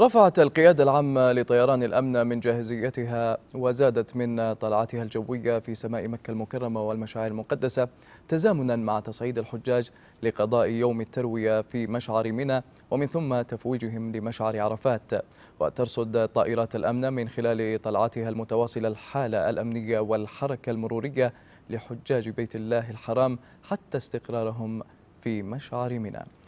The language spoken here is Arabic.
رفعت القيادة العامة لطيران الأمن من جاهزيتها وزادت من طلعتها الجوية في سماء مكة المكرمة والمشاعر المقدسة تزامنا مع تصعيد الحجاج لقضاء يوم التروية في مشعر منى ومن ثم تفويجهم لمشعر عرفات وترصد طائرات الأمن من خلال طلعتها المتواصلة الحالة الأمنية والحركة المرورية لحجاج بيت الله الحرام حتى استقرارهم في مشعر منى